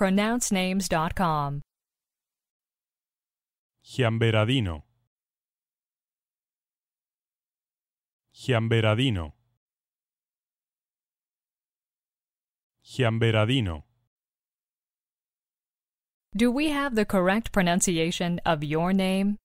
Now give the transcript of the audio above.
pronouncenames.com. Giamberadino. Giamberadino. Giamberadino. Do we have the correct pronunciation of your name?